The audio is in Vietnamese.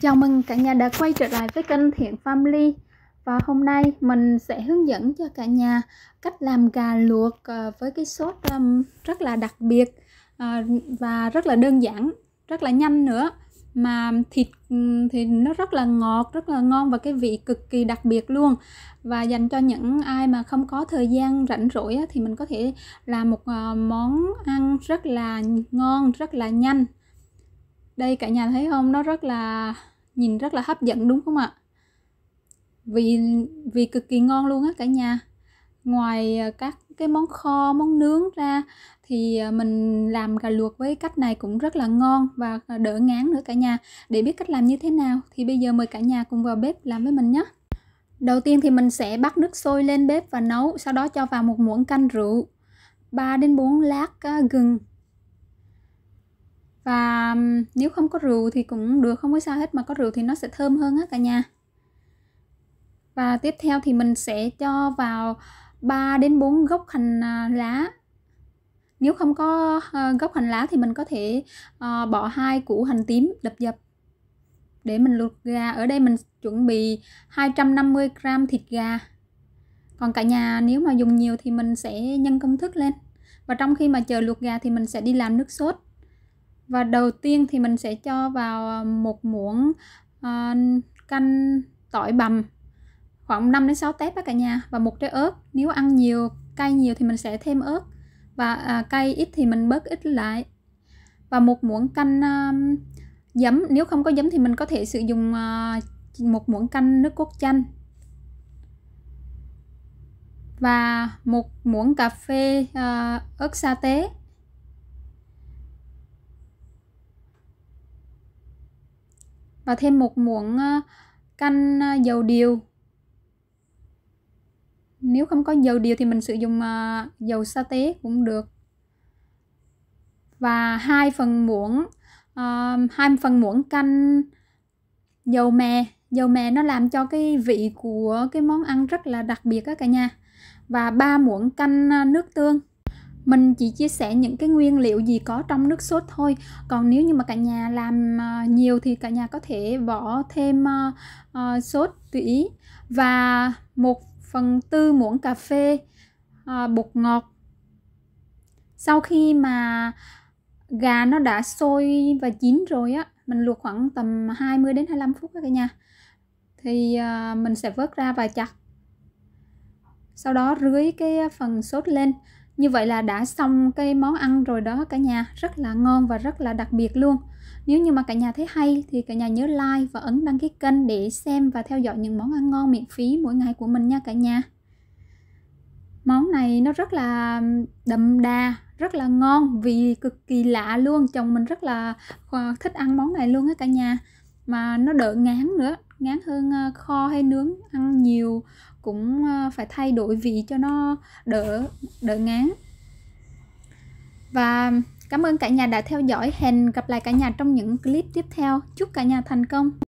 Chào mừng cả nhà đã quay trở lại với kênh Thiện Family Và hôm nay mình sẽ hướng dẫn cho cả nhà cách làm gà luộc ờ, với cái sốt rất là đặc biệt ờ, và rất là đơn giản, rất là nhanh nữa mà thịt thì nó rất là ngọt, rất là ngon và cái vị cực kỳ đặc biệt luôn. Và dành cho những ai mà không có thời gian rảnh rỗi thì mình có thể làm một ờ, món ăn rất là ngon, rất là nhanh đây cả nhà thấy không nó rất là nhìn rất là hấp dẫn đúng không ạ vì vì cực kỳ ngon luôn á cả nhà ngoài ờ, các cái món kho món nướng ra thì ờ, mình làm gà luộc với cách này cũng rất là ngon và ờ, đỡ ngán nữa cả nhà để biết cách làm như thế nào thì bây giờ mời cả nhà cùng vào bếp làm với mình nhé đầu tiên thì mình sẽ bắt nước sôi lên bếp và nấu sau đó cho vào một muỗng canh rượu 3 đến 4 lát gừng và nếu không có rượu thì cũng được không có sao hết mà có rượu thì nó sẽ thơm hơn á cả nhà và tiếp theo thì mình sẽ cho vào 3 đến 4 gốc hành à, lá nếu không có ờ, gốc hành lá thì mình có thể ờ, bỏ hai củ hành tím đập dập để mình luộc gà ở đây mình chuẩn bị 250 gram thịt gà còn cả nhà nếu mà dùng nhiều thì mình sẽ nhân công thức lên và trong khi mà chờ luộc gà thì mình sẽ đi làm nước sốt và đầu tiên thì mình sẽ cho vào ờ, một muỗng uh, canh tỏi bằm khoảng 5 đến 6 tép á cả nhà và một trái ớt nếu ăn nhiều cay nhiều thì mình sẽ thêm ớt và à, cay ít thì mình bớt ít lại và một muỗng canh à, giấm nếu không có giấm thì mình có thể sử dụng à, một muỗng canh nước cốt chanh và một muỗng cà phê à, ớt sa tế và thêm một muỗng ờ, canh ờ, dầu điều nếu không có dầu điều thì mình sử dụng ờ, dầu sa tế cũng được và hai phần muỗng hai phần muỗng canh dầu mè dầu mè nó làm cho cái vị của cái món ăn rất là đặc biệt á cả nhà và ba muỗng canh nước tương mình chỉ chia sẻ những cái nguyên liệu gì có trong nước sốt thôi còn nếu như mà cả nhà làm ờ, nhiều thì cả nhà có thể bỏ thêm uh, uh, sốt tủy và một phần tư muỗng cà phê uh, bột ngọt sau khi mà gà nó đã sôi và chín rồi á mình luộc khoảng tầm 20 đến 25 phút đó cả nhà thì uh, mình sẽ vớt ra và chặt sau đó rưới cái phần sốt lên như vậy là đã xong cái món ăn rồi đó cả nhà, rất là ngon và rất là đặc biệt luôn. Nếu như mà cả nhà thấy hay thì cả nhà nhớ like và ấn đăng ký kênh để xem và theo dõi những món ăn ngon miễn phí mỗi ngày của mình nha cả nhà. Món này nó rất là đậm đà, rất là ngon vì cực kỳ lạ luôn. Chồng mình rất là thích ăn món này luôn á cả nhà. Mà nó đỡ ngán nữa, ngán hơn ờ, kho hay nướng ăn nhiều cũng ờ, phải thay đổi vị cho nó đỡ đỡ ngán và cảm ơn cả nhà đã theo dõi hẹn gặp lại cả nhà trong những clip tiếp theo chúc cả nhà thành công